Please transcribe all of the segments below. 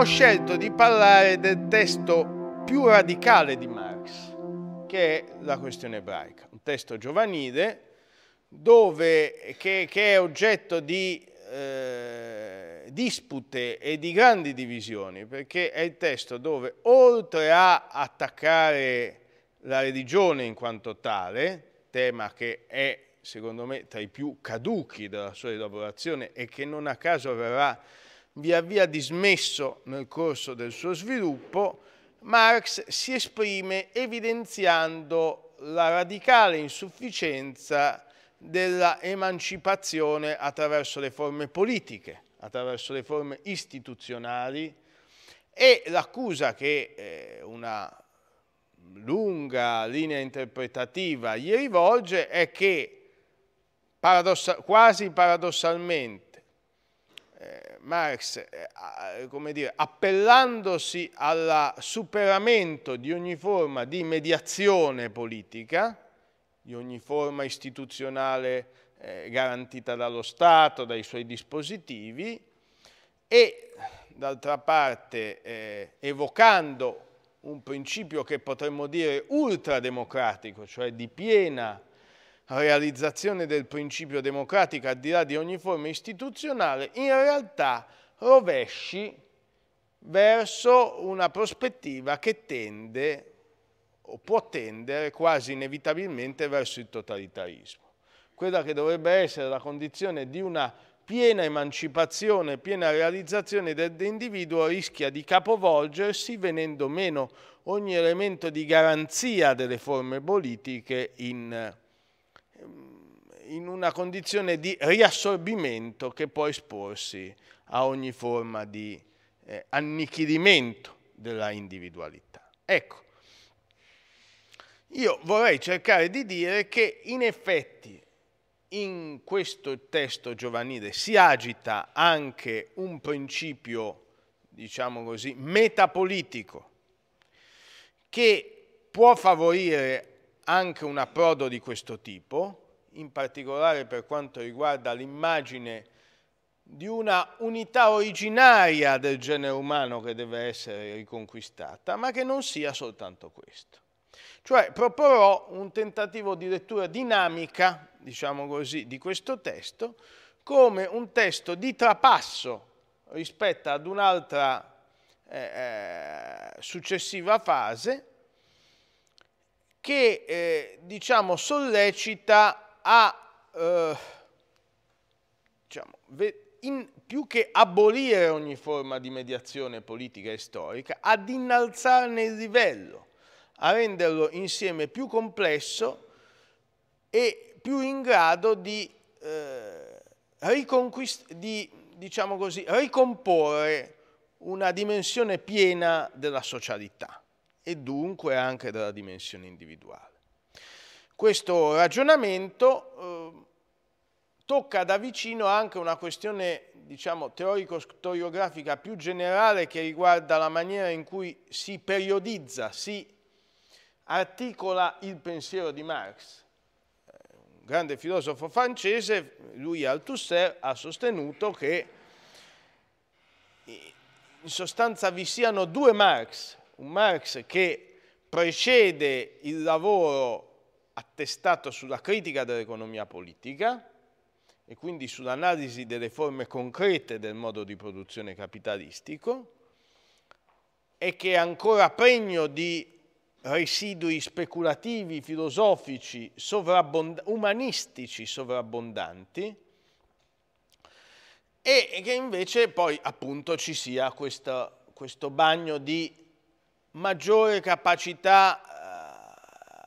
ho scelto di parlare del testo più radicale di Marx, che è la questione ebraica, un testo giovanile dove, che, che, è oggetto di eh, dispute e di grandi divisioni, perché è il testo dove oltre a attaccare la religione in quanto tale, tema che è secondo me tra i più caduchi della sua elaborazione e che non a caso verrà via via dismesso nel corso del suo sviluppo, Marx si esprime evidenziando la radicale insufficienza della emancipazione attraverso le forme politiche, attraverso le forme istituzionali e l'accusa che eh, una lunga linea interpretativa gli rivolge è che paradossa quasi paradossalmente eh, Marx, eh, dire, appellandosi al superamento di ogni forma di mediazione politica, di ogni forma istituzionale eh, garantita dallo Stato, dai suoi dispositivi, e d'altra parte eh, evocando un principio che potremmo dire ultrademocratico, cioè di piena realizzazione del principio democratico al di là di ogni forma istituzionale, in realtà rovesci verso una prospettiva che tende o può tendere quasi inevitabilmente verso il totalitarismo. Quella che dovrebbe essere la condizione di una piena emancipazione, piena realizzazione dell'individuo rischia di capovolgersi venendo meno ogni elemento di garanzia delle forme politiche in in una condizione di riassorbimento che può esporsi a ogni forma di eh, annichilimento della individualità. Ecco, io vorrei cercare di dire che in effetti in questo testo giovanile si agita anche un principio, diciamo così, metapolitico che può favorire anche un approdo di questo tipo, in particolare per quanto riguarda l'immagine di una unità originaria del genere umano che deve essere riconquistata, ma che non sia soltanto questo. Cioè proporrò un tentativo di lettura dinamica, diciamo così, di questo testo come un testo di trapasso rispetto ad un'altra eh, eh successiva fase che eh, diciamo sollecita a, eh, diciamo, in, più che abolire ogni forma di mediazione politica e storica, ad innalzarne il livello, a renderlo insieme più complesso e più in grado di, eh, di diciamo così, ricomporre una dimensione piena della socialità e dunque anche della dimensione individuale questo ragionamento eh, tocca da vicino anche una questione diciamo, teorico-storiografica più generale che riguarda la maniera in cui si periodizza, si articola il pensiero di Marx. Un grande filosofo francese, lui Althusser, ha sostenuto che in sostanza vi siano due Marx, un Marx che precede il lavoro attestato sulla critica dell'economia politica e quindi sull'analisi delle forme concrete del modo di produzione capitalistico e che è ancora pregno di residui speculativi, filosofici, sovrabbond umanistici sovrabbondanti e che invece poi appunto ci sia questo, questo bagno di maggiore capacità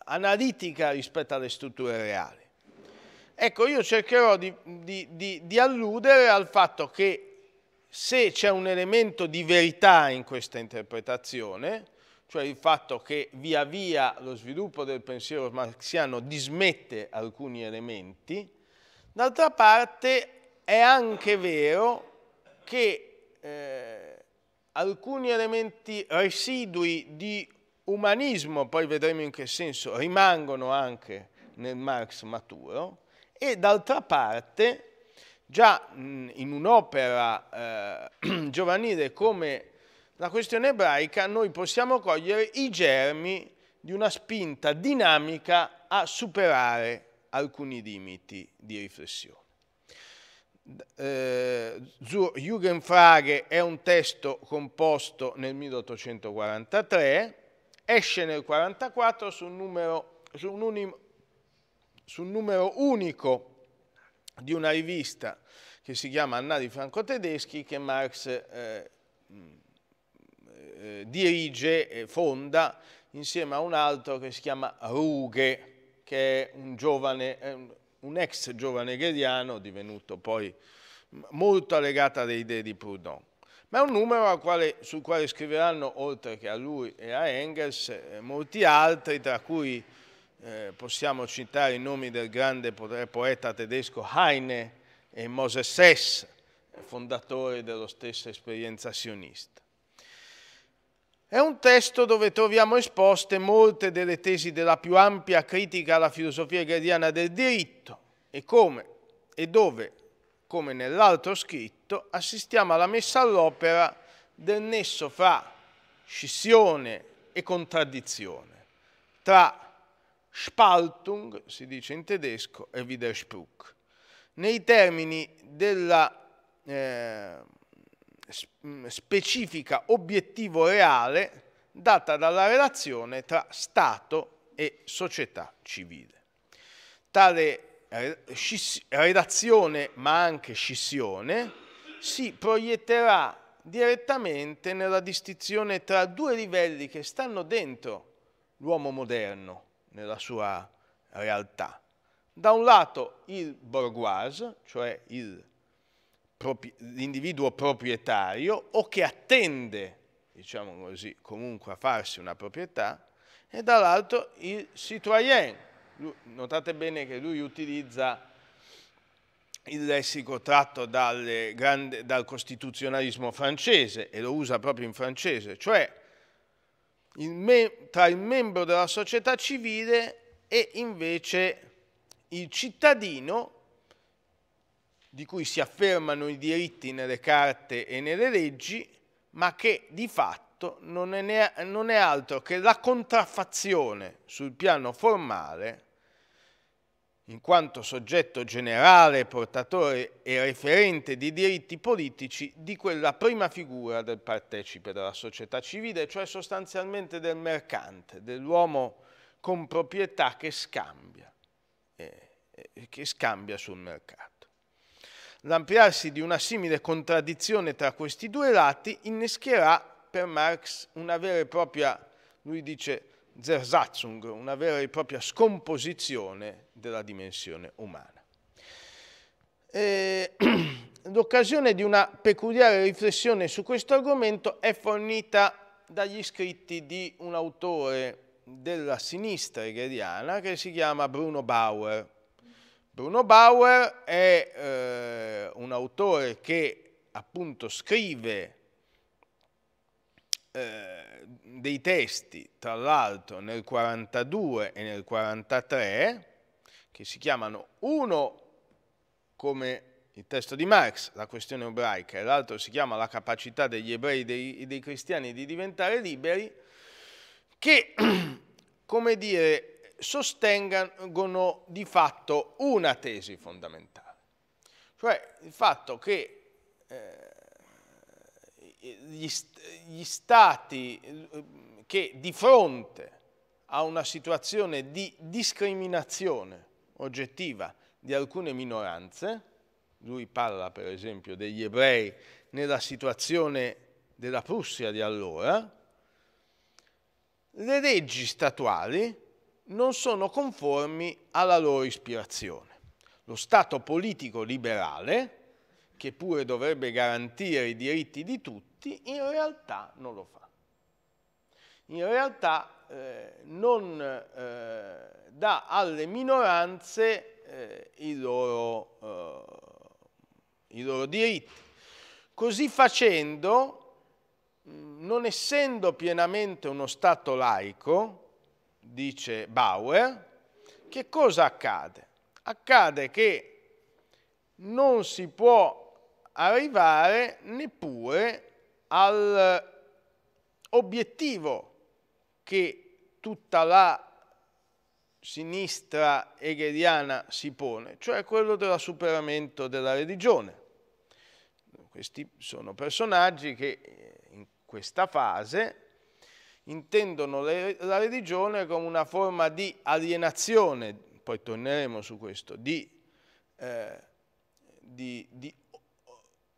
analitica rispetto alle strutture reali. Ecco, io cercherò di, di, di, di alludere al fatto che se c'è un elemento di verità in questa interpretazione, cioè il fatto che via via lo sviluppo del pensiero marxiano dismette alcuni elementi, d'altra parte è anche vero che eh, alcuni elementi residui di umanismo, poi vedremo in che senso, rimangono anche nel Marx maturo, e d'altra parte già in un'opera eh, giovanile come la questione ebraica noi possiamo cogliere i germi di una spinta dinamica a superare alcuni limiti di riflessione. Eh, Jugendfrage è un testo composto nel 1843 esce nel 1944 su un numero, su un unim, su un numero unico di una rivista che si chiama Annali Franco-Tedeschi che Marx eh, mm, eh, dirige e fonda insieme a un altro che si chiama Ruge, che è un, giovane, un ex giovane hegeliano divenuto poi molto legato alle idee di Proudhon ma è un numero quale, sul quale scriveranno, oltre che a lui e a Engels, eh, molti altri, tra cui eh, possiamo citare i nomi del grande poeta tedesco Heine e Moses Sess, fondatore dello stesso esperienza sionista. È un testo dove troviamo esposte molte delle tesi della più ampia critica alla filosofia hegeliana del diritto e come e dove come nell'altro scritto, assistiamo alla messa all'opera del nesso fra scissione e contraddizione, tra Spaltung, si dice in tedesco, e Widerspruch. Nei termini della eh, specifica obiettivo reale data dalla relazione tra Stato e società civile. Tale eh, redazione ma anche scissione, si proietterà direttamente nella distinzione tra due livelli che stanno dentro l'uomo moderno nella sua realtà. Da un lato il borgoise, cioè l'individuo proprietario o che attende, diciamo così, comunque a farsi una proprietà, e dall'altro il citoyen, notate bene che lui utilizza il lessico tratto grandi, dal costituzionalismo francese e lo usa proprio in francese, cioè il tra il membro della società civile e invece il cittadino di cui si affermano i diritti nelle carte e nelle leggi, ma che di fatto non è, non è altro che la contraffazione sul piano formale in quanto soggetto generale, portatore e referente dei diritti politici di quella prima figura del partecipe della società civile, cioè sostanzialmente del mercante, dell'uomo con proprietà che scambia, eh, eh che scambia sul mercato. L'ampliarsi di una simile contraddizione tra questi due lati innescherà per Marx una vera e propria, lui dice, Zersatzung, una vera e propria scomposizione della dimensione umana. E l'occasione di una peculiare riflessione su questo argomento è fornita dagli scritti di un autore della sinistra hegeliana che si chiama Bruno Bauer. Bruno Bauer è eh, un autore che appunto scrive eh, dei testi, tra l'altro nel 42 e nel 43, che si chiamano uno come il testo di Marx, la questione ebraica, e l'altro si chiama la capacità degli ebrei e dei, dei cristiani di diventare liberi, che, come dire, sostengono di fatto una tesi fondamentale, cioè il fatto che eh, gli, gli stati eh, che di fronte a una situazione di discriminazione oggettiva di alcune minoranze, lui parla per esempio degli ebrei nella situazione della Prussia di allora, le leggi statuali non sono conformi alla loro ispirazione. Lo Stato politico liberale, che pure dovrebbe garantire i diritti di tutti, tutti, in realtà non lo fa. In realtà eh, non eh, dà alle minoranze eh, i, loro, eh, i loro diritti. Così facendo, non essendo pienamente uno Stato laico, dice Bauer, che cosa accade? Accade che non si può arrivare neppure al eh, obiettivo che tutta la sinistra hegeliana si pone, cioè quello del superamento della religione. Questi sono personaggi che eh, in questa fase intendono la religione come una forma di alienazione, poi torneremo su questo, di, eh, di, di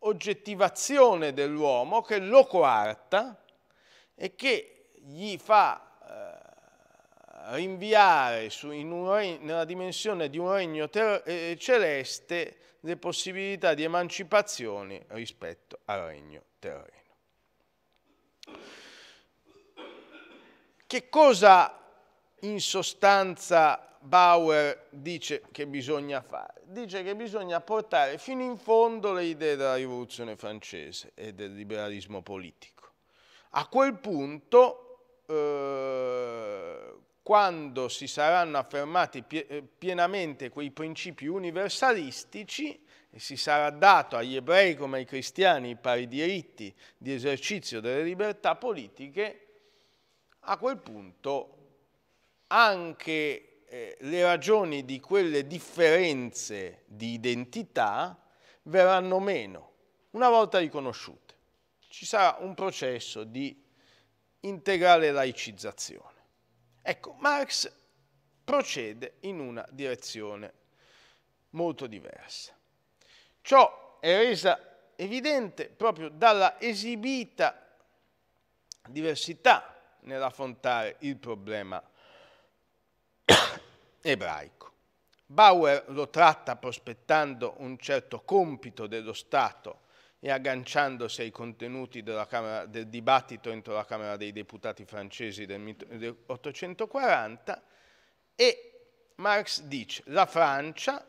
oggettivazione dell'uomo che lo coarta e che gli fa eh, rinviare su, regno, nella dimensione di un regno eh, celeste le possibilità di emancipazione rispetto al regno terreno. Che cosa in sostanza Bauer dice che bisogna fare? Dice che bisogna portare fino in fondo le idee della rivoluzione francese e del liberalismo politico. A quel punto, eh, quando si saranno affermati eh, pienamente quei principi universalistici, e si sarà dato agli ebrei come ai cristiani i pari diritti di esercizio delle libertà politiche, a quel punto anche eh, le ragioni di quelle differenze di identità verranno meno una volta riconosciute. Ci sarà un processo di integrale laicizzazione. Ecco, Marx procede in una direzione molto diversa. Ciò è resa evidente proprio dalla esibita diversità nell'affrontare il problema ebraico. Bauer lo tratta prospettando un certo compito dello Stato e agganciandosi ai contenuti Camera, del dibattito entro la Camera dei Deputati francesi del 1840 e Marx dice la Francia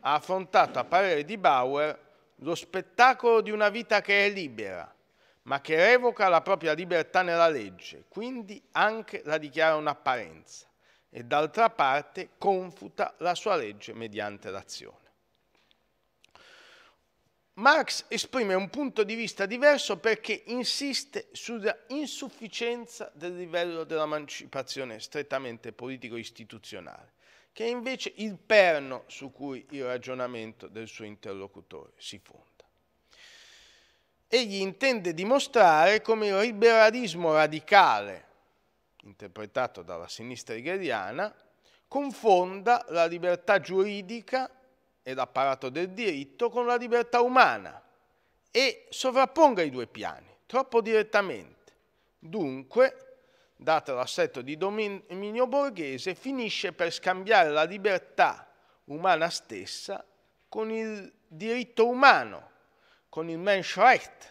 ha affrontato a parere di Bauer lo spettacolo di una vita che è libera, ma che revoca la propria libertà nella legge, quindi anche la dichiara un'apparenza e d'altra parte confuta la sua legge mediante l'azione. Marx esprime un punto di vista diverso perché insiste sulla insufficienza del livello dell'emancipazione strettamente politico-istituzionale, che è invece il perno su cui il ragionamento del suo interlocutore si fonda. Egli intende dimostrare come il liberalismo radicale, interpretato dalla sinistra hegeliana, confonda la libertà giuridica e l'apparato del diritto con la libertà umana e sovrapponga i due piani, troppo direttamente. Dunque, dato l'assetto di dominio borghese, finisce per scambiare la libertà umana stessa con il diritto umano, con il Menschrecht,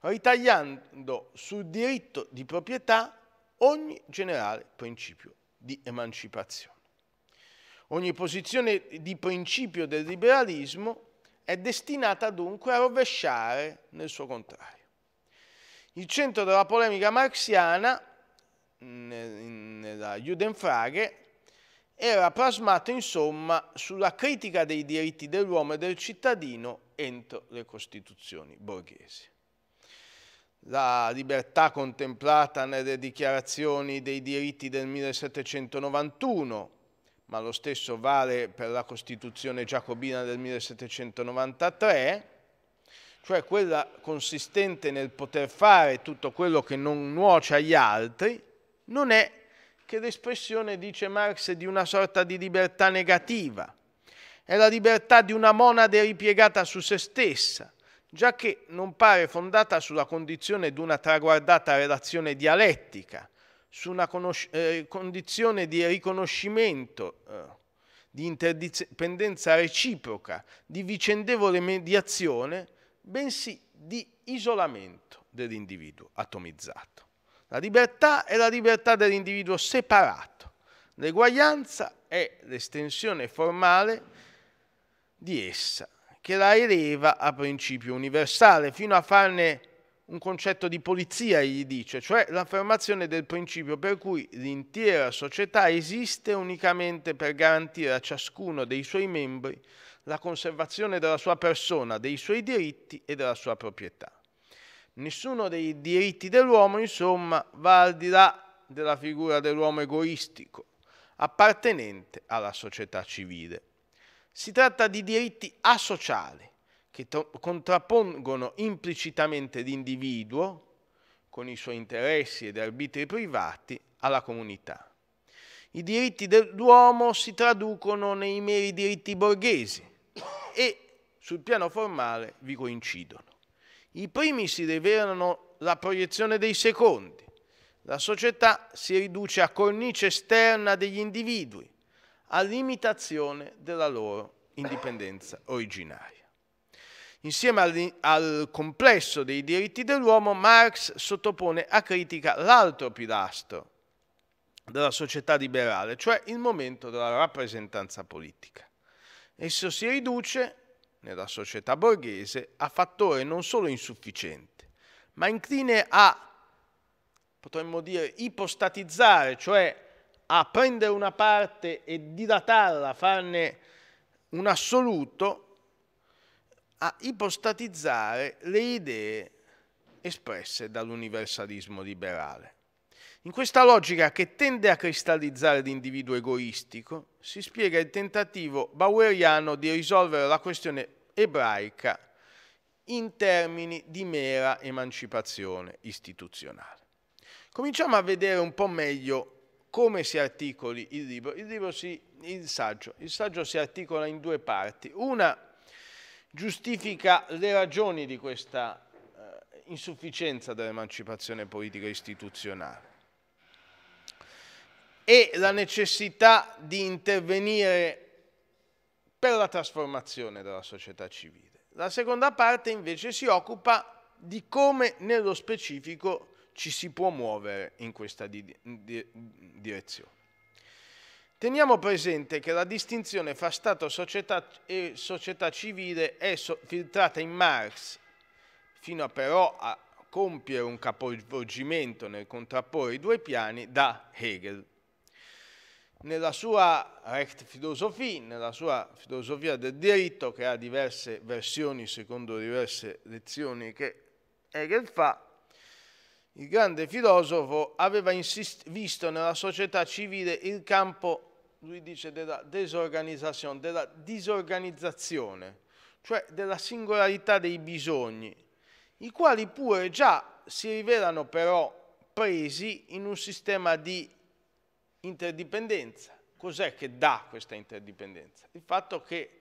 ritagliando sul diritto di proprietà ogni generale principio di emancipazione. Ogni posizione di principio del liberalismo è destinata dunque a rovesciare nel suo contrario. Il centro della polemica marxiana nella Judenfrage era plasmato insomma sulla critica dei diritti dell'uomo e del cittadino entro le costituzioni borghesi la libertà contemplata nelle dichiarazioni dei diritti del 1791, ma lo stesso vale per la Costituzione giacobina del 1793, cioè quella consistente nel poter fare tutto quello che non nuoce agli altri, non è che l'espressione, dice Marx, di una sorta di libertà negativa. È la libertà di una monade ripiegata su se stessa, già che non pare fondata sulla condizione di una traguardata relazione dialettica, su una eh, condizione di riconoscimento, eh, di interdipendenza reciproca, di vicendevole mediazione, bensì di isolamento dell'individuo atomizzato. La libertà è la libertà dell'individuo separato, l'eguaglianza è l'estensione formale di essa che la eleva a principio universale, fino a farne un concetto di polizia, gli dice, cioè l'affermazione del principio per cui l'intera società esiste unicamente per garantire a ciascuno dei suoi membri la conservazione della sua persona, dei suoi diritti e della sua proprietà. Nessuno dei diritti dell'uomo, insomma, va al di là della figura dell'uomo egoistico, appartenente alla società civile. Si tratta di diritti asociali che contrappongono implicitamente l'individuo, con i suoi interessi ed arbitri privati, alla comunità. I diritti dell'uomo si traducono nei meri diritti borghesi e sul piano formale vi coincidono. I primi si rivelano la proiezione dei secondi. La società si riduce a cornice esterna degli individui, all'imitazione della loro indipendenza originaria. Insieme al, al, complesso dei diritti dell'uomo, Marx sottopone a critica l'altro pilastro della società liberale, cioè il momento della rappresentanza politica. Esso si riduce, nella società borghese, a fattore non solo insufficiente, ma incline a, potremmo dire, ipostatizzare, cioè a prendere una parte e dilatarla, farne un assoluto, a ipostatizzare le idee espresse dall'universalismo liberale. In questa logica che tende a cristallizzare l'individuo egoistico si spiega il tentativo baueriano di risolvere la questione ebraica in termini di mera emancipazione istituzionale. Cominciamo a vedere un po' meglio come si articoli il libro? Il, libro si, il, saggio. il saggio si articola in due parti. Una giustifica le ragioni di questa eh, insufficienza dell'emancipazione politica istituzionale e la necessità di intervenire per la trasformazione della società civile. La seconda parte invece si occupa di come nello specifico ci si può muovere in questa di- di- direzione. Teniamo presente che la distinzione fra Stato società e società civile è so- filtrata in Marx, fino a però a compiere un capovolgimento nel contrapporre i due piani da Hegel. Nella sua Recht Philosophie, nella sua filosofia del diritto, che ha diverse versioni secondo diverse lezioni che Hegel fa, il grande filosofo aveva visto nella società civile il campo, lui dice, della desorganizzazione, della disorganizzazione, cioè della singolarità dei bisogni, i quali pure già si rivelano però presi in un sistema di interdipendenza. Cos'è che dà questa interdipendenza? Il fatto che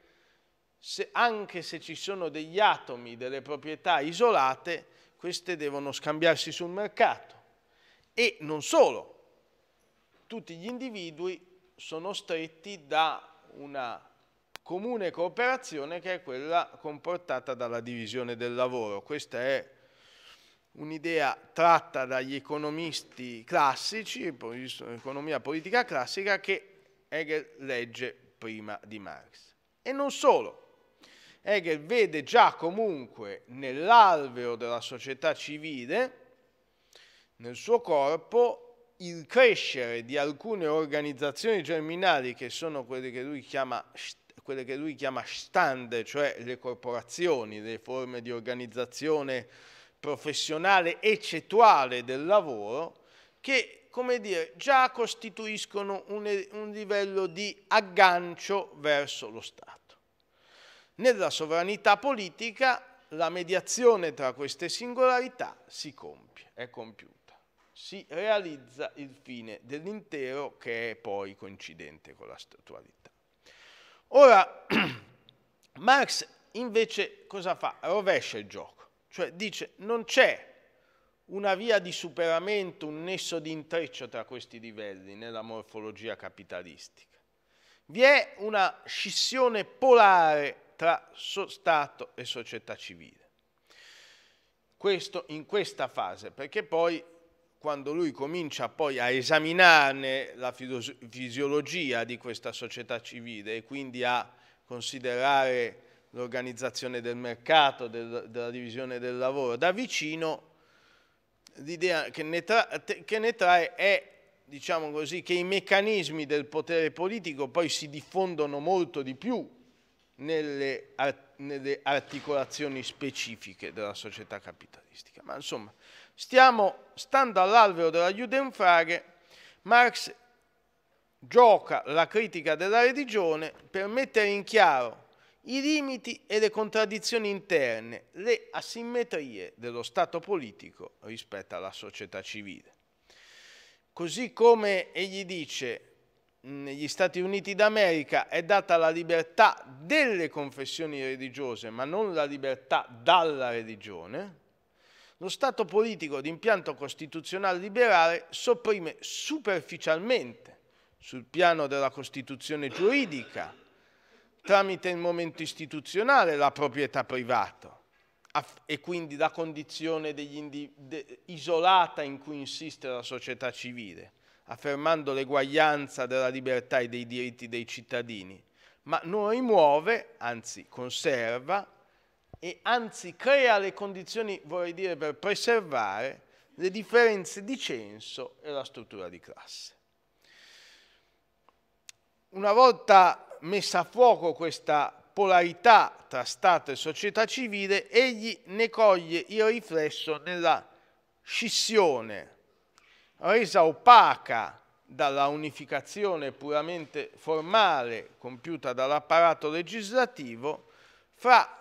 se, anche se ci sono degli atomi, delle proprietà isolate, queste devono scambiarsi sul mercato e non solo, tutti gli individui sono stretti da una comune cooperazione che è quella comportata dalla divisione del lavoro. Questa è un'idea tratta dagli economisti classici, economia politica classica, che Hegel legge prima di Marx. E non solo, Hegel vede già comunque nell'alveo della società civile, nel suo corpo, il crescere di alcune organizzazioni germinali che sono quelle che lui chiama, quelle che lui chiama stand, cioè le corporazioni, le forme di organizzazione professionale eccettuale del lavoro, che come dire, già costituiscono un, un livello di aggancio verso lo Stato. Nella sovranità politica la mediazione tra queste singolarità si compie, è compiuta, si realizza il fine dell'intero che è poi coincidente con la statualità. Ora, Marx invece cosa fa? Rovescia il gioco, cioè dice non c'è una via di superamento, un nesso di intreccio tra questi livelli nella morfologia capitalistica. Vi è una scissione polare tra Stato e società civile. Questo in questa fase, perché poi quando lui comincia poi a esaminarne la fisiologia di questa società civile e quindi a considerare l'organizzazione del mercato, del, della divisione del lavoro da vicino, l'idea che, che, ne trae è, diciamo così, che i meccanismi del potere politico poi si diffondono molto di più nelle, art nelle articolazioni specifiche della società capitalistica. Ma insomma, stiamo stando all'alveo della Judenfrage, Marx gioca la critica della religione per mettere in chiaro i limiti e le contraddizioni interne, le asimmetrie dello Stato politico rispetto alla società civile. Così come egli dice negli Stati Uniti d'America è data la libertà delle confessioni religiose, ma non la libertà dalla religione, lo Stato politico di impianto costituzionale liberale sopprime superficialmente sul piano della Costituzione giuridica, tramite il momento istituzionale, la proprietà privata e quindi la condizione isolata in cui insiste la società civile affermando l'eguaglianza della libertà e dei diritti dei cittadini, ma non rimuove, anzi conserva e anzi crea le condizioni, vorrei dire, per preservare le differenze di censo e la struttura di classe. Una volta messa a fuoco questa polarità tra Stato e società civile, egli ne coglie il riflesso nella scissione resa opaca dalla unificazione puramente formale compiuta dall'apparato legislativo, fra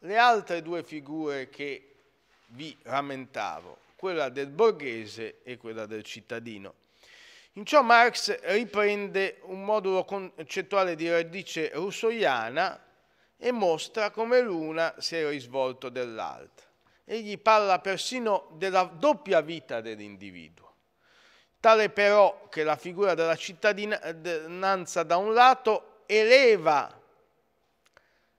le altre due figure che vi rammentavo, quella del borghese e quella del cittadino. In ciò Marx riprende un modulo concettuale di radice russoiana e mostra come l'una sia il risvolto dell'altra. Egli parla persino della doppia vita dell'individuo tale però che la figura della cittadinanza da un lato eleva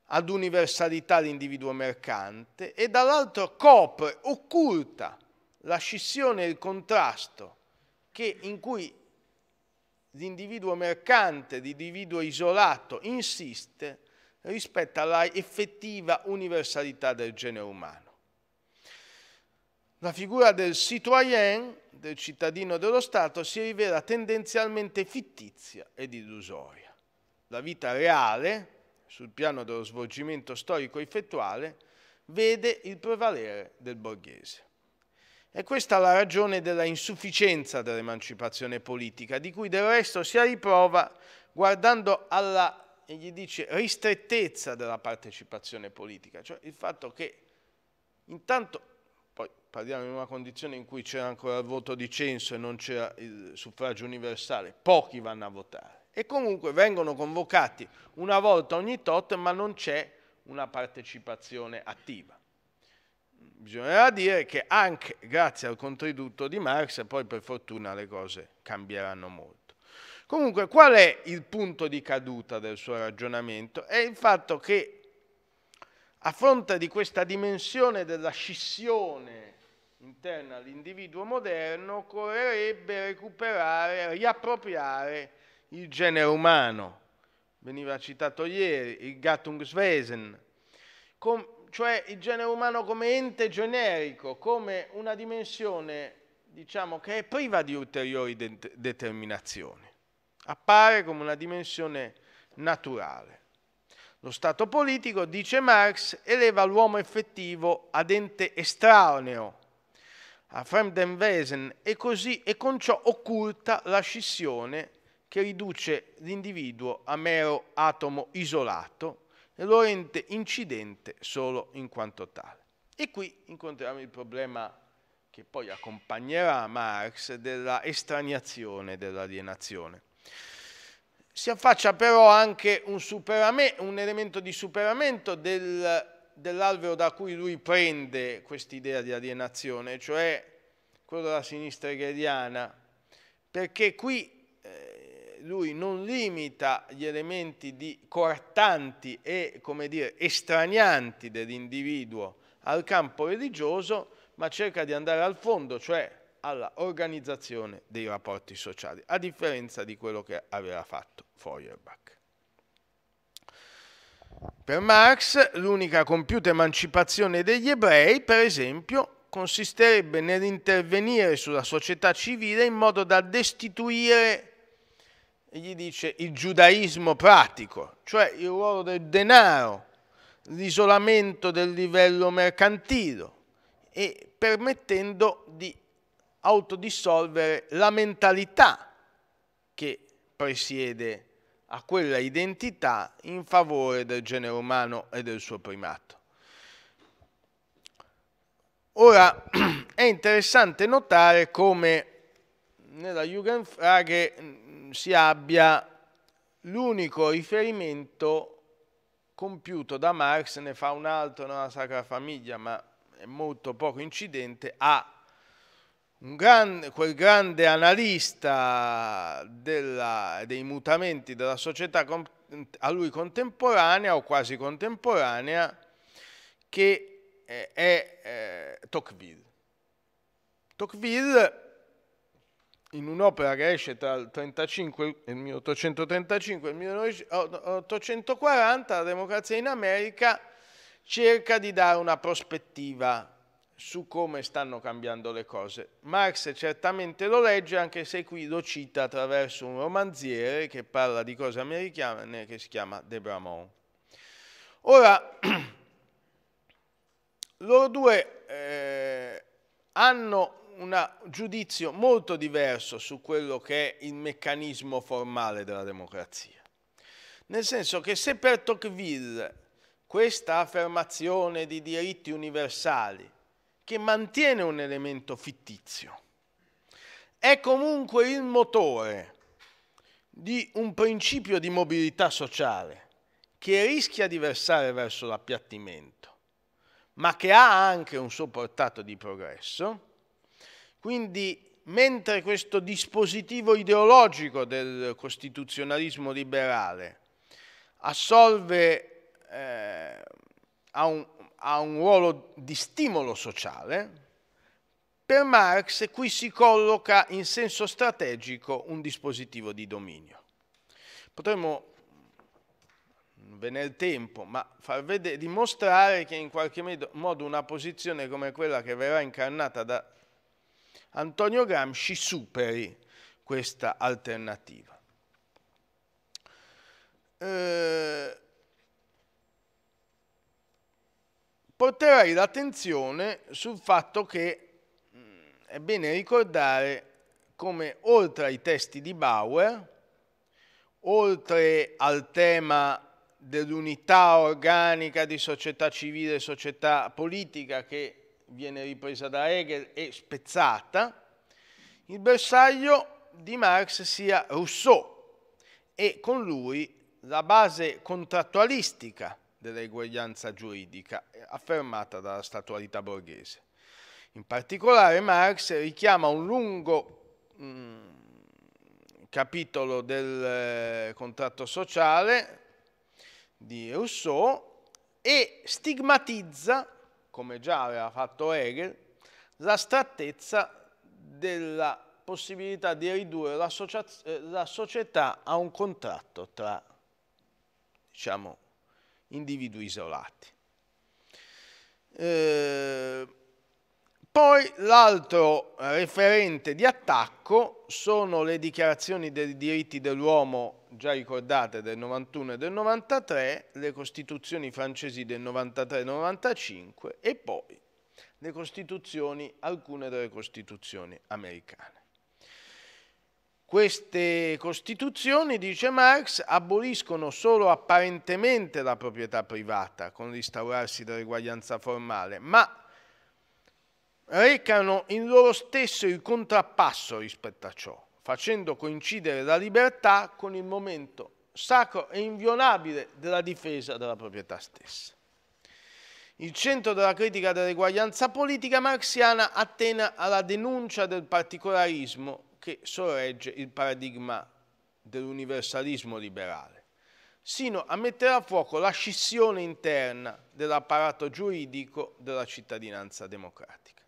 ad universalità l'individuo mercante e dall'altro copre, occulta la scissione e il contrasto che, in cui l'individuo mercante, l'individuo isolato insiste rispetto alla effettiva universalità del genere umano. La figura del citoyen, del cittadino dello Stato, si rivela tendenzialmente fittizia ed illusoria. La vita reale, sul piano dello svolgimento storico effettuale, vede il prevalere del borghese. E questa la ragione della insufficienza dell'emancipazione politica, di cui del resto si ha riprova guardando alla, egli dice, ristrettezza della partecipazione politica, cioè il fatto che intanto parliamo in una condizione in cui c'era ancora il voto di censo e non c'era eh, il suffragio universale, pochi vanno a votare e comunque vengono convocati una volta ogni tot ma non c'è una partecipazione attiva. Bisognerà dire che anche grazie al contributo di Marx poi per fortuna le cose cambieranno molto. Comunque qual è il punto di caduta del suo ragionamento? È il fatto che a fronte di questa dimensione della scissione interna all'individuo moderno, occorrerebbe recuperare, riappropriare il genere umano. Veniva citato ieri il Gattungswesen, com, cioè il genere umano come ente generico, come una dimensione diciamo, che è priva di ulteriori de- determinazioni. Appare come una dimensione naturale. Lo Stato politico, dice Marx, eleva l'uomo effettivo ad ente estraneo a Fremdenwesen e così e con ciò occulta la scissione che riduce l'individuo a mero atomo isolato e lo rende incidente solo in quanto tale. E qui incontriamo il problema che poi accompagnerà Marx della estraniazione dell'alienazione. Si affaccia però anche un, un elemento di superamento del dell'alveo da cui lui prende quest'idea di alienazione, cioè quello della sinistra hegeliana, perché qui eh, lui non limita gli elementi di coartanti e, come dire, estranianti dell'individuo al campo religioso, ma cerca di andare al fondo, cioè alla organizzazione dei rapporti sociali, a differenza di quello che aveva fatto Feuerbach. Per Marx l'unica compiuta emancipazione degli ebrei, per esempio, consisterebbe nell'intervenire sulla società civile in modo da destituire, gli dice, il giudaismo pratico, cioè il ruolo del denaro, l'isolamento del livello mercantile e permettendo di autodissolvere la mentalità che presiede a quella identità in favore del genere umano e del suo primato. Ora è interessante notare come nella Jugendfrage mm, si abbia l'unico riferimento compiuto da Marx, ne fa un altro nella Sacra Famiglia, ma è molto poco incidente, a gran, quel grande analista della, dei mutamenti della società a lui contemporanea o quasi contemporanea, che eh, è, è eh, Tocqueville. Tocqueville, in un'opera che esce tra il, 35, 1835 e il 1840, La democrazia in America, cerca di dare una prospettiva su come stanno cambiando le cose. Marx certamente lo legge, anche se qui lo cita attraverso un romanziere che parla di cose americane che si chiama De Bramont. Ora, loro due eh, hanno un giudizio molto diverso su quello che è il meccanismo formale della democrazia. Nel senso che se per Tocqueville questa affermazione di diritti universali che mantiene un elemento fittizio. È comunque il motore di un principio di mobilità sociale che rischia di versare verso l'appiattimento, ma che ha anche un suo portato di progresso. Quindi, mentre questo dispositivo ideologico del costituzionalismo liberale assolve eh, a un, ha un ruolo di stimolo sociale, per Marx qui si colloca in senso strategico un dispositivo di dominio. Potremmo, non il tempo, ma far vedere, dimostrare che in qualche modo una posizione come quella che verrà incarnata da Antonio Gramsci superi questa alternativa. Eh, porterei l'attenzione sul fatto che mm, è bene ricordare come oltre ai testi di Bauer, oltre al tema dell'unità organica di società civile e società politica che viene ripresa da Hegel e spezzata, il bersaglio di Marx sia Rousseau e con lui la base contrattualistica dell'eguaglianza giuridica affermata dalla statualità borghese. In particolare Marx richiama un lungo mm, capitolo del eh, contratto sociale di Rousseau e stigmatizza, come già aveva fatto Hegel, la strattezza della possibilità di ridurre eh, la società a un contratto tra diciamo, individui isolati. Eh, poi l'altro referente di attacco sono le dichiarazioni dei diritti dell'uomo già ricordate del 91 e del 93, le costituzioni francesi del 93 e 95 e poi le costituzioni, alcune delle costituzioni americane. Queste costituzioni, dice Marx, aboliscono solo apparentemente la proprietà privata con l'instaurarsi dell'eguaglianza formale, ma recano in loro stesso il contrappasso rispetto a ciò, facendo coincidere la libertà con il momento sacro e inviolabile della difesa della proprietà stessa. Il centro della critica dell'eguaglianza politica marxiana attena alla denuncia del particolarismo che sorregge il paradigma dell'universalismo liberale, sino a mettere a fuoco la scissione interna dell'apparato giuridico della cittadinanza democratica,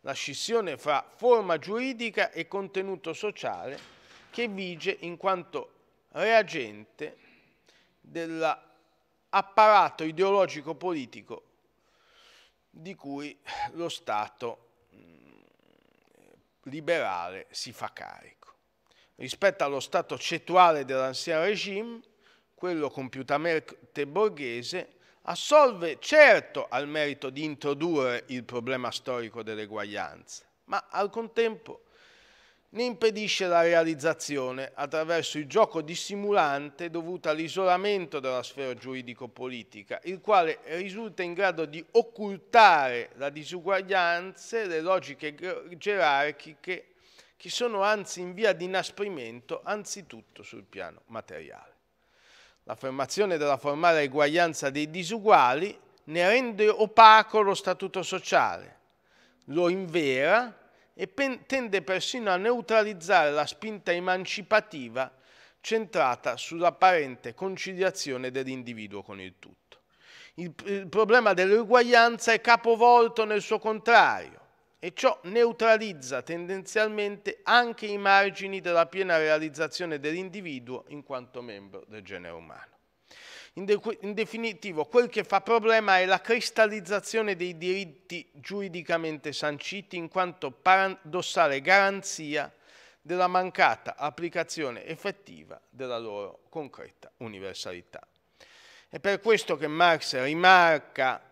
la scissione fra forma giuridica e contenuto sociale che vige in quanto reagente dell'apparato ideologico-politico di cui lo Stato liberale si fa carico. Rispetto allo stato cetuale dell'ancien regime, quello compiutamente borghese, assolve certo al merito di introdurre il problema storico dell'eguaglianza, ma al contempo ne impedisce la realizzazione attraverso il gioco dissimulante dovuto all'isolamento della sfera giuridico-politica, il quale risulta in grado di occultare la disuguaglianza e le logiche gerarchiche che sono anzi in via di inasprimento anzitutto sul piano materiale. L'affermazione della formale eguaglianza dei disuguali ne rende opaco lo statuto sociale, lo invera e tende persino a neutralizzare la spinta emancipativa centrata sull'apparente conciliazione dell'individuo con il tutto. Il, il problema dell'uguaglianza è capovolto nel suo contrario e ciò neutralizza tendenzialmente anche i margini della piena realizzazione dell'individuo in quanto membro del genere umano. In, de in definitivo, quel che fa problema è la cristallizzazione dei diritti giuridicamente sanciti in quanto paradossale garanzia della mancata applicazione effettiva della loro concreta universalità. È per questo che Marx rimarca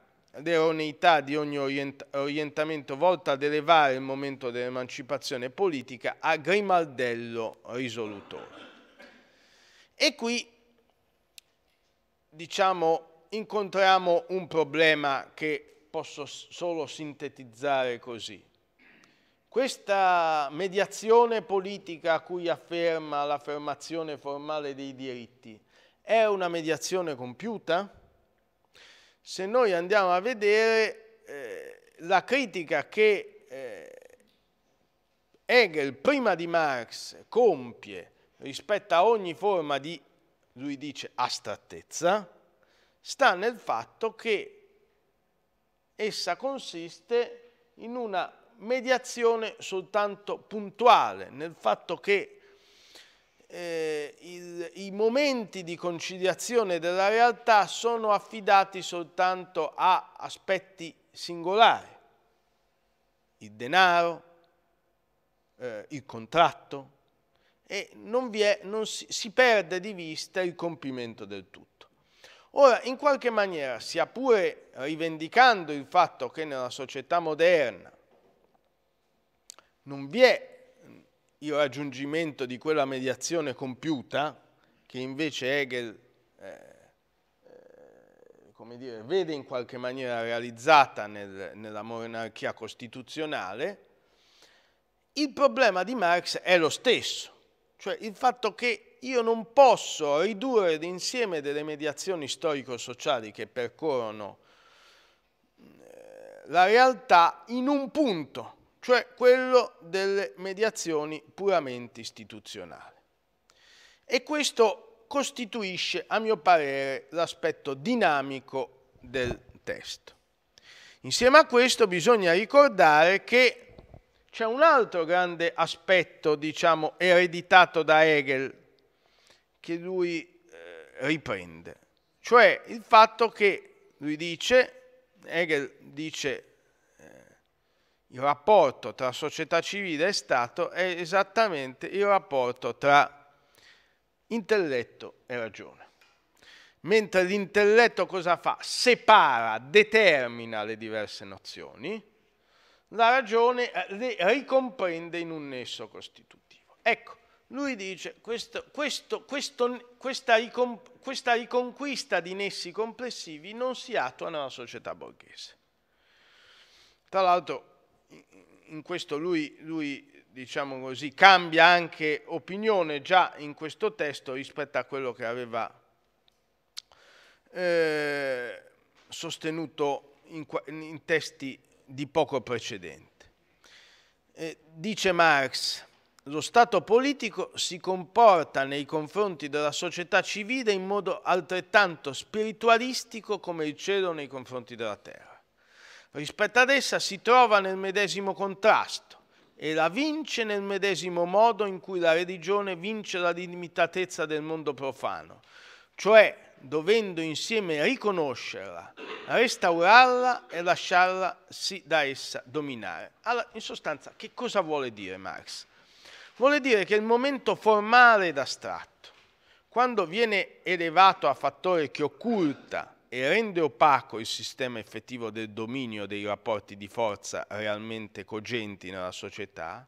l'eroneità di ogni orient orientamento volta ad elevare il momento dell'emancipazione politica a grimaldello risolutore. E qui diciamo, incontriamo un problema che posso solo sintetizzare così. Questa mediazione politica a cui afferma l'affermazione formale dei diritti è una mediazione compiuta? Se noi andiamo a vedere eh, la critica che eh, Hegel prima di Marx compie rispetto a ogni forma di lui dice astrattezza, sta nel fatto che essa consiste in una mediazione soltanto puntuale, nel fatto che eh, il, i momenti di conciliazione della realtà sono affidati soltanto a aspetti singolari, il denaro, eh, il contratto, e non, è, non si, si perde di vista il compimento del tutto. Ora, in qualche maniera, sia pure rivendicando il fatto che nella società moderna non vi è il raggiungimento di quella mediazione compiuta, che invece Hegel eh, eh come dire, vede in qualche maniera realizzata nel, nella monarchia costituzionale, il problema di Marx è lo stesso. Cioè il fatto che io non posso ridurre l'insieme delle mediazioni storico-sociali che percorrono eh, la realtà in un punto, cioè quello delle mediazioni puramente istituzionali. E questo costituisce, a mio parere, l'aspetto dinamico del testo. Insieme a questo bisogna ricordare che c'è un altro grande aspetto, diciamo, ereditato da Hegel, che lui eh, riprende, cioè il fatto che lui dice, Hegel dice, eh, il rapporto tra società civile e Stato è esattamente il rapporto tra intelletto e ragione. Mentre l'intelletto cosa fa? Separa, determina le diverse nozioni, la ragione le eh, ricomprende in un nesso costitutivo. Ecco, lui dice questo, questo, questo, questa, ricon, questa riconquista di nessi complessivi non si attua nella società borghese. Tra l'altro in questo lui, lui diciamo così, cambia anche opinione già in questo testo rispetto a quello che aveva eh, sostenuto in, in testi di poco precedente. Eh, dice Marx, lo Stato politico si comporta nei confronti della società civile in modo altrettanto spiritualistico come il cielo nei confronti della terra. Rispetto ad essa si trova nel medesimo contrasto e la vince nel medesimo modo in cui la religione vince la limitatezza del mondo profano, cioè dovendo insieme riconoscerla, restaurarla e lasciarsi da essa dominare. Allora, in sostanza, che cosa vuole dire Marx? Vuole dire che il momento formale ed astratto, quando viene elevato a fattore che occulta e rende opaco il sistema effettivo del dominio dei rapporti di forza realmente cogenti nella società,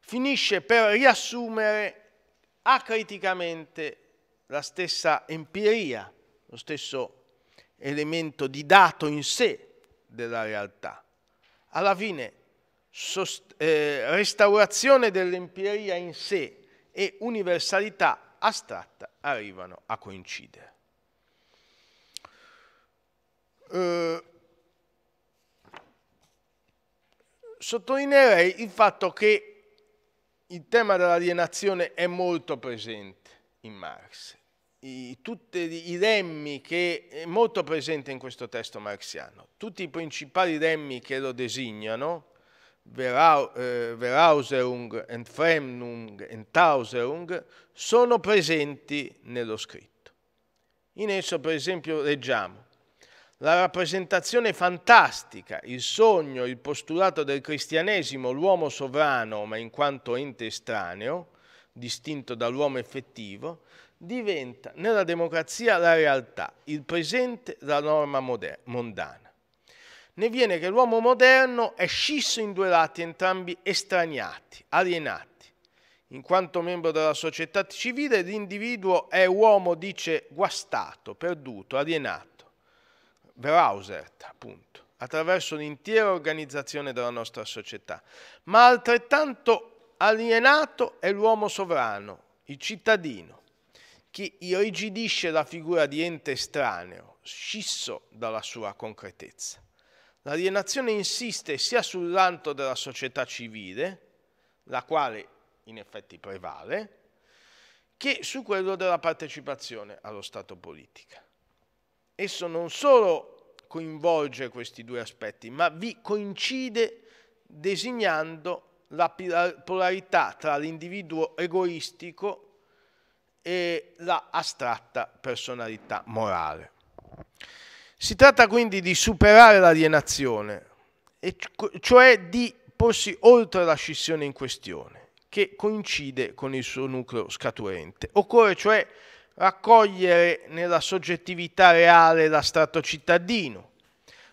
finisce per riassumere acriticamente la stessa empiria, lo stesso elemento di dato in sé della realtà. Alla fine, sost- eh, restaurazione dell'empiria in sé e universalità astratta arrivano a coincidere. Eh, sottolineerei il fatto che il tema dell'alienazione è molto presente in Marx. I, tutti i lemmi che è molto presente in questo testo marxiano, tutti i principali demmi che lo designano, Verau, Verauserung, Entfremdung, Enthauserung, sono presenti nello scritto. In esso, per esempio, leggiamo la rappresentazione fantastica, il sogno, il postulato del cristianesimo, l'uomo sovrano, ma in quanto ente estraneo, distinto dall'uomo effettivo, diventa nella democrazia la realtà, il presente la norma mondana. Ne viene che l'uomo moderno è scisso in due lati entrambi estraniati, alienati. In quanto membro della società civile l'individuo è uomo, dice, guastato, perduto, alienato. Brausert, appunto, attraverso l'intera organizzazione della nostra società, ma altrettanto alienato è l'uomo sovrano, il cittadino, che irrigidisce la figura di ente estraneo, scisso dalla sua concretezza. L'alienazione insiste sia sull'anto della società civile, la quale in effetti prevale, che su quello della partecipazione allo Stato politica. Esso non solo coinvolge questi due aspetti, ma vi coincide designando la polarità tra l'individuo egoistico e la astratta personalità morale. Si tratta quindi di superare l'alienazione, cioè di porsi oltre la scissione in questione, che coincide con il suo nucleo scaturente. Occorre cioè raccogliere nella soggettività reale l'astratto cittadino,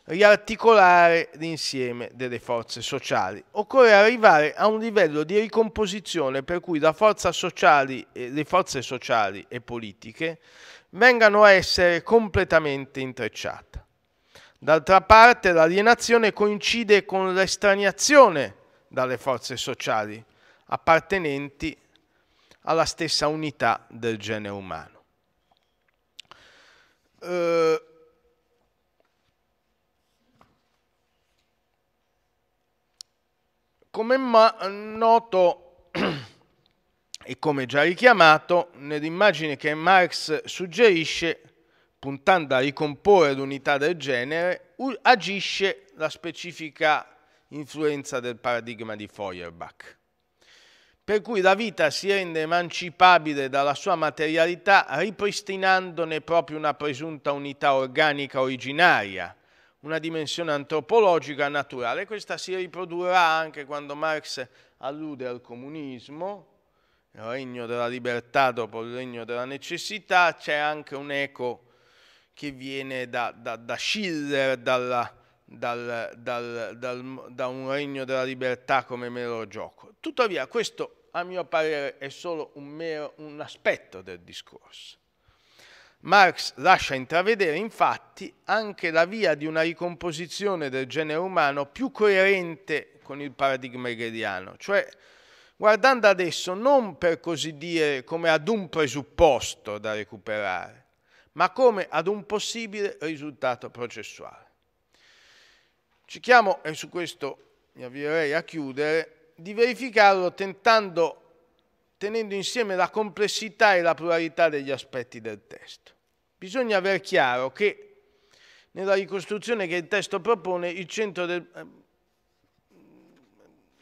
riarticolare l'insieme delle forze sociali. Occorre arrivare a un livello di ricomposizione per cui la forza sociali, eh, le forze sociali e politiche vengano a essere completamente intrecciate. D'altra parte l'alienazione coincide con l'estraniazione dalle forze sociali appartenenti alla stessa unità del genere umano. Eh, Come noto e come già richiamato, nell'immagine che Marx suggerisce, puntando a ricomporre l'unità del genere, agisce la specifica influenza del paradigma di Feuerbach per cui la vita si rende emancipabile dalla sua materialità ripristinandone proprio una presunta unità organica originaria, una dimensione antropologica naturale. Questa si riprodurrà anche quando Marx allude al comunismo, il regno della libertà dopo il regno della necessità, c'è anche un eco che viene da, da, da Schiller, dalla, dal, dal, dal, da un regno della libertà come mero gioco. Tuttavia questo, a mio parere, è solo un, mero, un aspetto del discorso. Marx lascia intravedere infatti anche la via di una ricomposizione del genere umano più coerente con il paradigma hegeliano, cioè guardando ad esso non per così dire come ad un presupposto da recuperare, ma come ad un possibile risultato processuale. Ci chiamo, e su questo mi avvierei a chiudere, di verificarlo tentando tenendo insieme la complessità e la pluralità degli aspetti del testo. Bisogna aver chiaro che nella ricostruzione che il testo propone il centro del... Eh,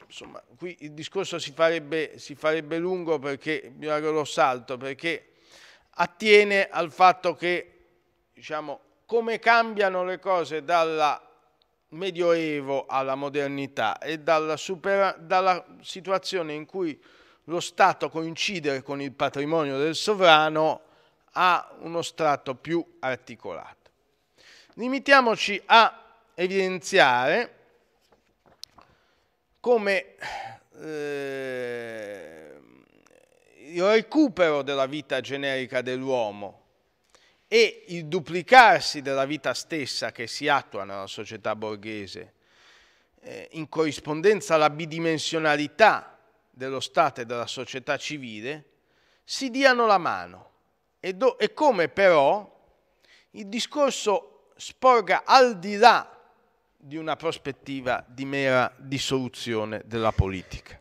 insomma, qui il discorso si farebbe, si farebbe lungo perché lo salto, perché attiene al fatto che, diciamo, come cambiano le cose dal medioevo alla modernità e dalla, supera, dalla situazione in cui lo Stato coincide con il patrimonio del sovrano a uno strato più articolato. Limitiamoci a evidenziare come eh, il recupero della vita generica dell'uomo e il duplicarsi della vita stessa che si attua nella società borghese, eh, in corrispondenza alla bidimensionalità dello Stato e della società civile si diano la mano e, do, e come però il discorso sporga al di là di una prospettiva di mera dissoluzione della politica.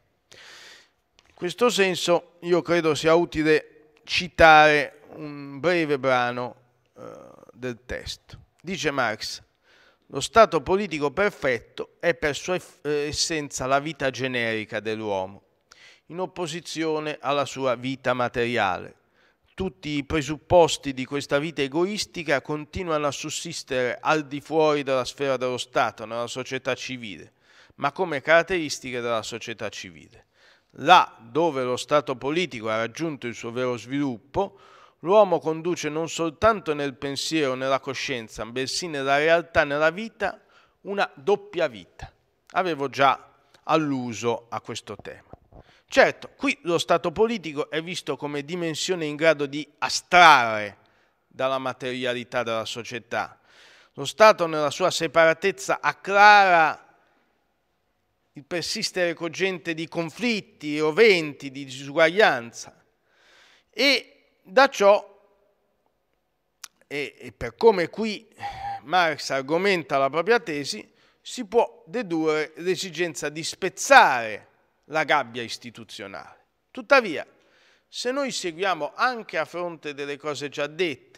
In questo senso io credo sia utile citare un breve brano eh, del testo. Dice Marx, lo stato politico perfetto è per sua eh, essenza la vita generica dell'uomo, in opposizione alla sua vita materiale. Tutti i presupposti di questa vita egoistica continuano a sussistere al di fuori della sfera dello Stato, nella società civile, ma come caratteristiche della società civile. Là dove lo Stato politico ha raggiunto il suo vero sviluppo, l'uomo conduce non soltanto nel pensiero, nella coscienza, bensì nella realtà, nella vita, una doppia vita. Avevo già alluso a questo tema. Certo, qui lo Stato politico è visto come dimensione in grado di astrarre dalla materialità della società. Lo Stato nella sua separatezza acclara il persistere cogente di conflitti, roventi, di disuguaglianza e da ciò, e, e per come qui Marx argomenta la propria tesi, si può dedurre l'esigenza di spezzare la gabbia istituzionale. Tuttavia, se noi seguiamo anche a fronte delle cose già dette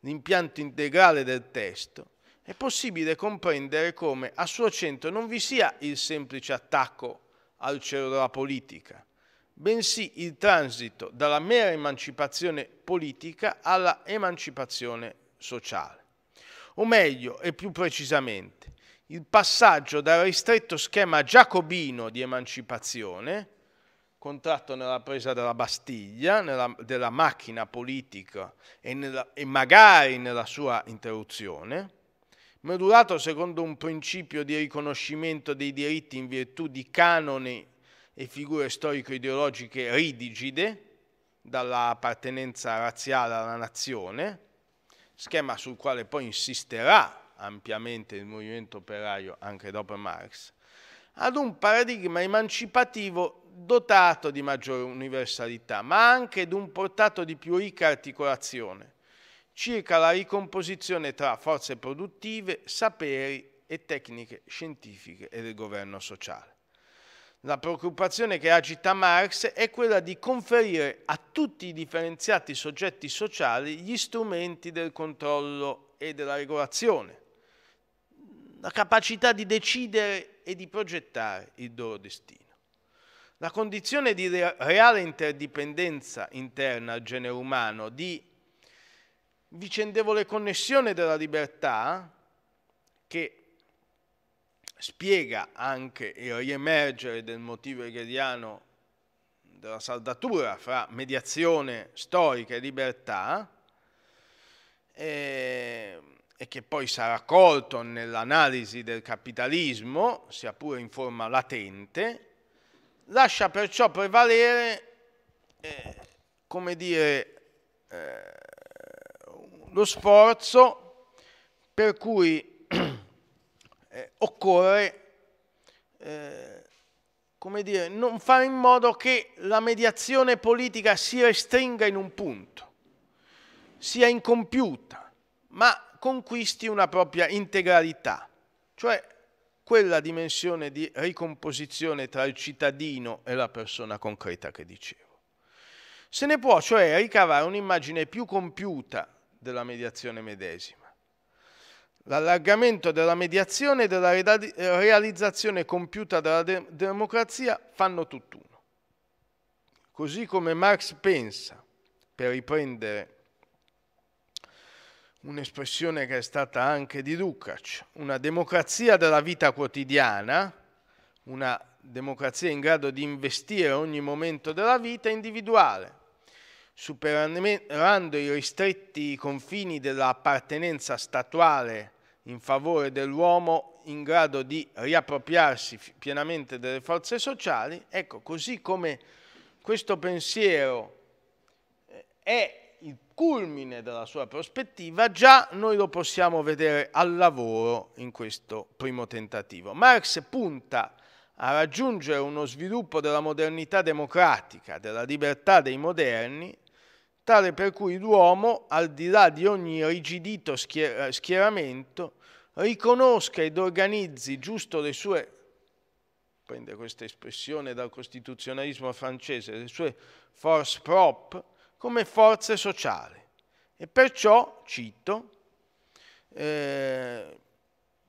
l'impianto integrale del testo, è possibile comprendere come a suo centro non vi sia il semplice attacco al cielo della politica, bensì il transito dalla mera emancipazione politica alla emancipazione sociale. O meglio e più precisamente, il passaggio dal ristretto schema giacobino di emancipazione, contratto nella presa della Bastiglia, nella, della macchina politica e, nella, e magari nella sua interruzione, modulato secondo un principio di riconoscimento dei diritti in virtù di canoni e figure storico-ideologiche ridigide, dalla appartenenza razziale alla nazione, schema sul quale poi insisterà ampiamente il movimento operaio anche dopo Marx, ad un paradigma emancipativo dotato di maggiore universalità, ma anche di un portato di più ricca articolazione, circa la ricomposizione tra forze produttive, saperi e tecniche scientifiche e del governo sociale. La preoccupazione che agita Marx è quella di conferire a tutti i differenziati soggetti sociali gli strumenti del controllo e della regolazione, la capacità di decidere e di progettare il loro destino. La condizione di reale interdipendenza interna al genere umano, di vicendevole connessione della libertà, che spiega anche il riemergere del motivo hegeliano della saldatura fra mediazione storica e libertà, eh, e che poi sarà colto nell'analisi del capitalismo, sia pure in forma latente, lascia perciò prevalere, eh, come dire, eh, lo sforzo per cui eh, occorre, eh, come dire, non fare in modo che la mediazione politica si restringa in un punto, sia incompiuta, ma conquisti una propria integralità, cioè quella dimensione di ricomposizione tra il cittadino e la persona concreta che dicevo. Se ne può cioè ricavare un'immagine più compiuta della mediazione medesima. L'allargamento della mediazione e della realizzazione compiuta dalla de- democrazia fanno tutt'uno. Così come Marx pensa, per riprendere un'espressione che è stata anche di Lukács, una democrazia della vita quotidiana, una democrazia in grado di investire ogni momento della vita individuale, superando i ristretti confini dell'appartenenza statuale in favore dell'uomo in grado di riappropriarsi pienamente delle forze sociali, ecco, così come questo pensiero eh, è culmine della sua prospettiva, già noi lo possiamo vedere al lavoro in questo primo tentativo. Marx punta a raggiungere uno sviluppo della modernità democratica, della libertà dei moderni, tale per cui l'uomo, al di là di ogni rigidito schier eh, schieramento, riconosca ed organizzi giusto le sue, prende questa espressione dal costituzionalismo francese, le sue force propre, come forze sociali e perciò, cito, eh,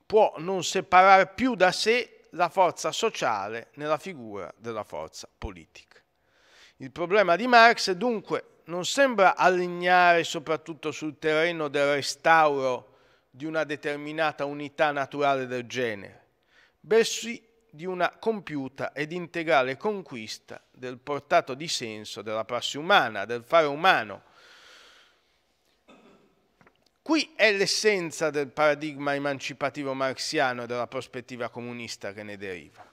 può non separare più da sé la forza sociale nella figura della forza politica. Il problema di Marx dunque non sembra allineare soprattutto sul terreno del restauro di una determinata unità naturale del genere, bensì di una compiuta ed integrale conquista del portato di senso della prassi umana, del fare umano. Qui è l'essenza del paradigma emancipativo marxiano e della prospettiva comunista che ne deriva.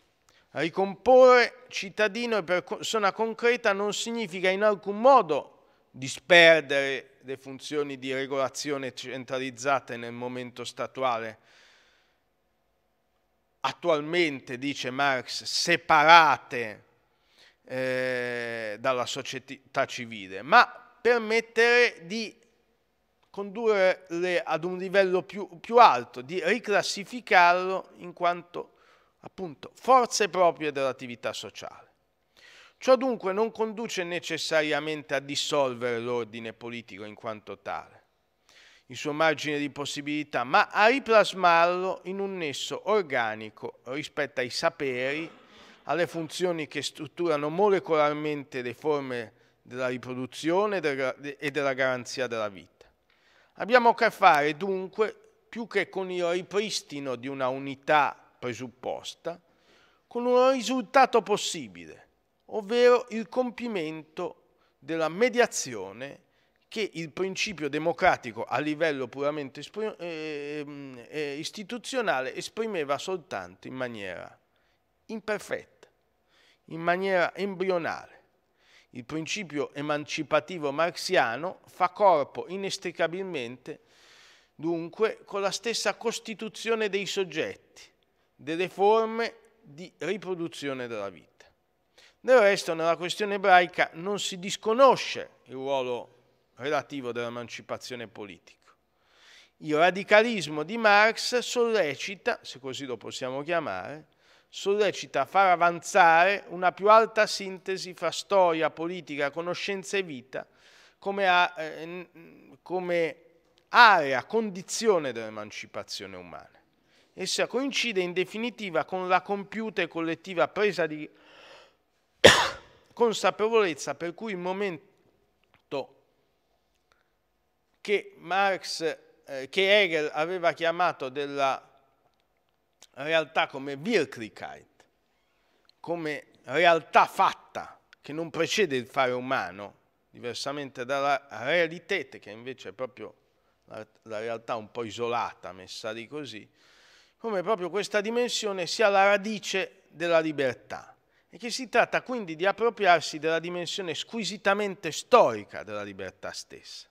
Ricomporre cittadino e persona concreta non significa in alcun modo disperdere le funzioni di regolazione centralizzate nel momento statuale attualmente, dice Marx, separate eh, dalla società civile, ma permettere di condurle ad un livello più, più alto, di riclassificarlo in quanto appunto forze proprie dell'attività sociale. Ciò dunque non conduce necessariamente a dissolvere l'ordine politico in quanto tale, il suo margine di possibilità, ma a riplasmarlo in un nesso organico rispetto ai saperi, alle funzioni che strutturano molecolarmente le forme della riproduzione e della garanzia della vita. Abbiamo a che fare dunque più che con il ripristino di una unità presupposta, con un risultato possibile, ovvero il compimento della mediazione che il principio democratico a livello puramente ehm, eh, istituzionale esprimeva soltanto in maniera imperfetta, in maniera embrionale. Il principio emancipativo marxiano fa corpo inestricabilmente dunque con la stessa costituzione dei soggetti, delle forme di riproduzione della vita. Del resto nella questione ebraica non si disconosce il ruolo relativo dell'emancipazione politica. Il radicalismo di Marx sollecita, se così lo possiamo chiamare, sollecita a far avanzare una più alta sintesi fra storia, politica, conoscenza e vita come, a, eh, come area, condizione dell'emancipazione umana. Essa coincide in definitiva con la compiuta e collettiva presa di consapevolezza per cui il momento che, Marx, eh, che Hegel aveva chiamato della realtà come Wirklichkeit, come realtà fatta, che non precede il fare umano, diversamente dalla Realität, che invece è proprio la, la realtà un po' isolata, messa lì così, come proprio questa dimensione sia la radice della libertà e che si tratta quindi di appropriarsi della dimensione squisitamente storica della libertà stessa.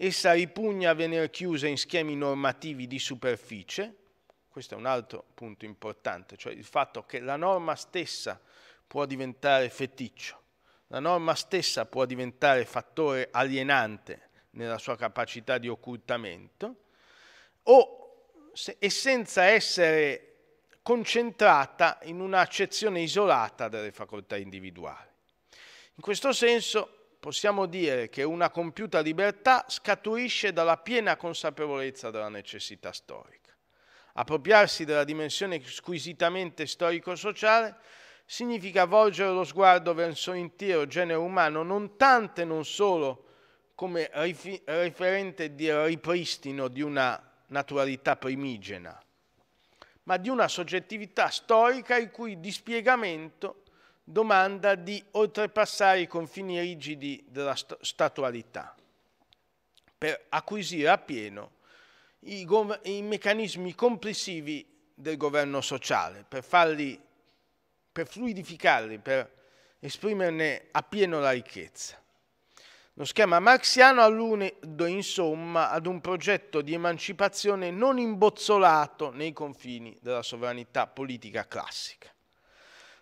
Essa ripugna a venire chiusa in schemi normativi di superficie, questo è un altro punto importante, cioè il fatto che la norma stessa può diventare feticcio, la norma stessa può diventare fattore alienante nella sua capacità di occultamento, o se, e senza essere concentrata in un'accezione isolata delle facoltà individuali. In questo senso possiamo dire che una compiuta libertà scaturisce dalla piena consapevolezza della necessità storica. Appropriarsi della dimensione squisitamente storico-sociale significa volgere lo sguardo verso l'intero genere umano non tanto e non solo come referente di ripristino di una naturalità primigena, ma di una soggettività storica il cui dispiegamento domanda di oltrepassare i confini rigidi della statualità per acquisire appieno i, i meccanismi complessivi del governo sociale, per, farli, per fluidificarli, per esprimerne appieno la ricchezza. Lo schema marxiano allude insomma ad un progetto di emancipazione non imbozzolato nei confini della sovranità politica classica.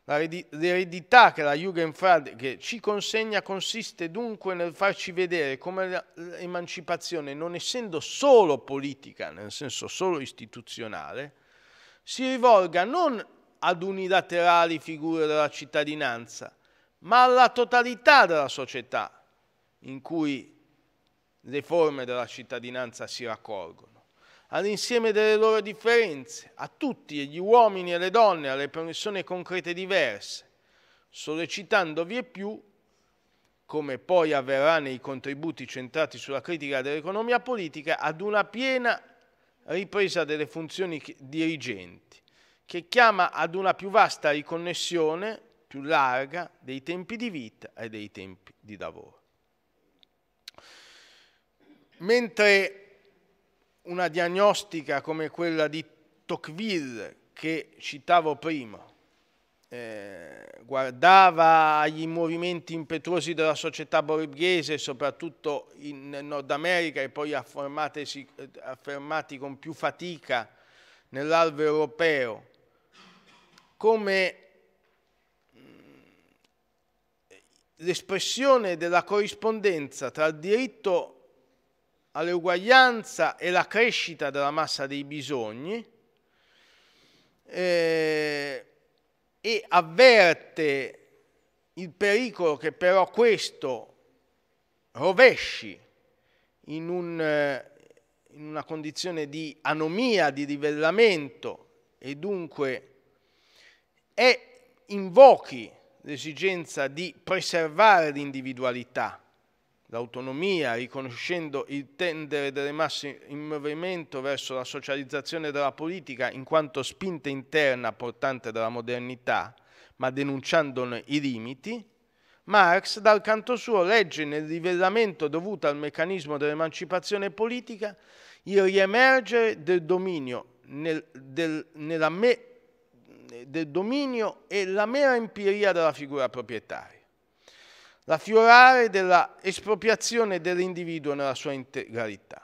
L'eredità che la Jugendfrage ci consegna consiste dunque nel farci vedere come l'emancipazione, non essendo solo politica, nel senso solo istituzionale, si rivolga non ad unilaterali figure della cittadinanza, ma alla totalità della società in cui le forme della cittadinanza si raccolgono all'insieme delle loro differenze, a tutti gli uomini e le donne, alle persone concrete diverse, sollecitando più, come poi avverrà nei contributi centrati sulla critica dell'economia politica, ad una piena ripresa delle funzioni dirigenti, che chiama ad una più vasta riconnessione, più larga, dei tempi di vita e dei tempi di lavoro. Mentre una diagnostica come quella di Tocqueville che citavo prima, eh, guardava agli movimenti impetuosi della società borghese, soprattutto in Nord America e poi affermati con più fatica nell'alveo europeo, come mm, l'espressione della corrispondenza tra il diritto all'uguaglianza e alla crescita della massa dei bisogni eh, e avverte il pericolo che però questo rovesci in, un, eh, in una condizione di anomia, di livellamento e dunque è, invochi l'esigenza di preservare l'individualità l'autonomia, riconoscendo il tendere delle masse in movimento verso la socializzazione della politica in quanto spinta interna portante della modernità, ma denunciandone i limiti, Marx dal canto suo legge nel livellamento dovuto al meccanismo dell'emancipazione politica il riemergere del dominio, nel, del, me, del dominio e la mera empiria della figura proprietaria l'affiorare della espropriazione dell'individuo nella sua integralità.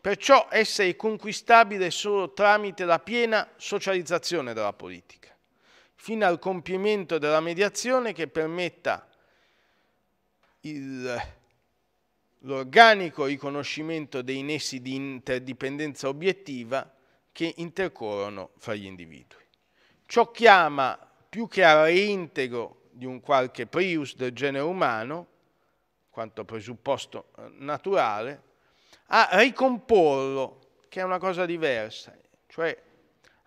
Perciò essa è conquistabile solo tramite la piena socializzazione della politica, fino al compimento della mediazione che permetta il, l'organico riconoscimento dei nessi di interdipendenza obiettiva che intercorrono fra gli individui. Ciò chiama più che a reintegro di un qualche prius del genere umano, quanto presupposto eh, naturale, a ricomporlo, che è una cosa diversa, cioè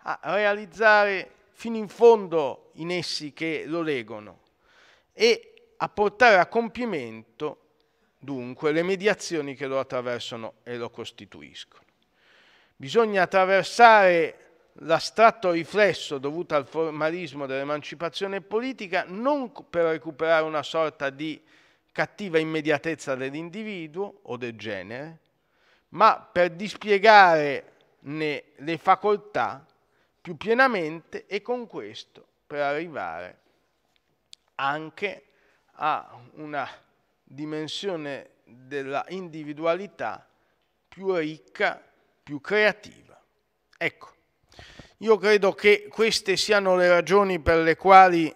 a realizzare fino in fondo in essi che lo legano e a portare a compimento dunque le mediazioni che lo attraversano e lo costituiscono. Bisogna attraversare l'astratto riflesso dovuto al formalismo dell'emancipazione politica non per recuperare una sorta di cattiva immediatezza dell'individuo o del genere, ma per dispiegare le facoltà più pienamente e con questo per arrivare anche a una dimensione della individualità più ricca, più creativa. Ecco, io credo che queste siano le ragioni per le quali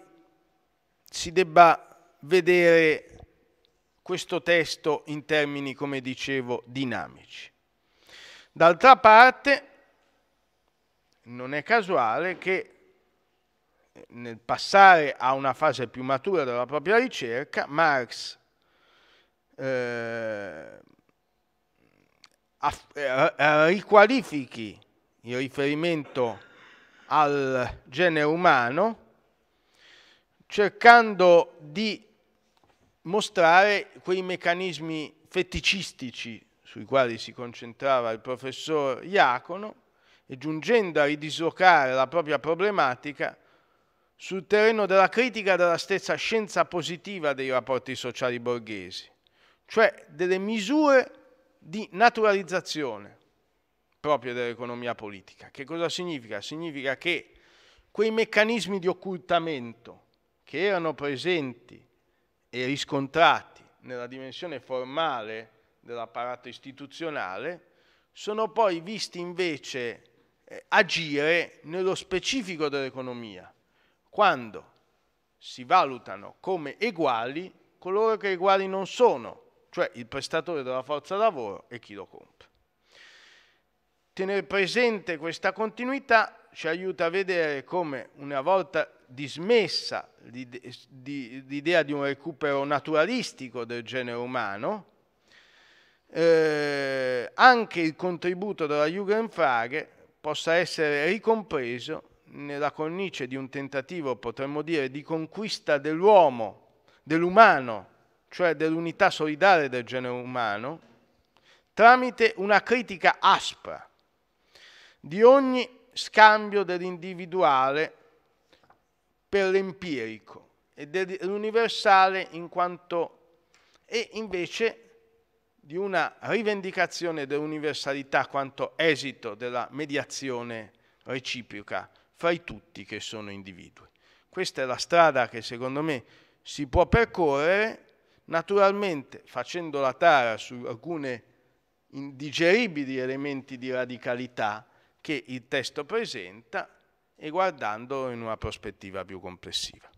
si debba vedere questo testo in termini, come dicevo, dinamici. D'altra parte, non è casuale che eh, nel passare a una fase più matura della propria ricerca, Marx eh, eh riqualifichi il riferimento al genere umano cercando di mostrare quei meccanismi feticistici sui quali si concentrava il professor Iacono e giungendo a ridislocare la propria problematica sul terreno della critica della stessa scienza positiva dei rapporti sociali borghesi, cioè delle misure di naturalizzazione proprio dell'economia politica. Che cosa significa? Significa che quei meccanismi di occultamento che erano presenti e riscontrati nella dimensione formale dell'apparato istituzionale sono poi visti invece eh, agire nello specifico dell'economia, quando si valutano come eguali coloro che uguali non sono, cioè il prestatore della forza lavoro e chi lo compra. Tenere presente questa continuità ci aiuta a vedere come una volta dismessa l'idea di un recupero naturalistico del genere umano, eh, anche il contributo della Jugendfrage possa essere ricompreso nella cornice di un tentativo, potremmo dire, di conquista dell'uomo, dell'umano, cioè dell'unità solidale del genere umano, tramite una critica aspra di ogni scambio dell'individuale per l'empirico e dell'universale in quanto e invece di una rivendicazione dell'universalità quanto esito della mediazione reciproca fra i tutti che sono individui. Questa è la strada che secondo me si può percorrere, naturalmente facendo la tara su alcuni indigeribili elementi di radicalità, che il testo presenta e guardando in una prospettiva più complessiva.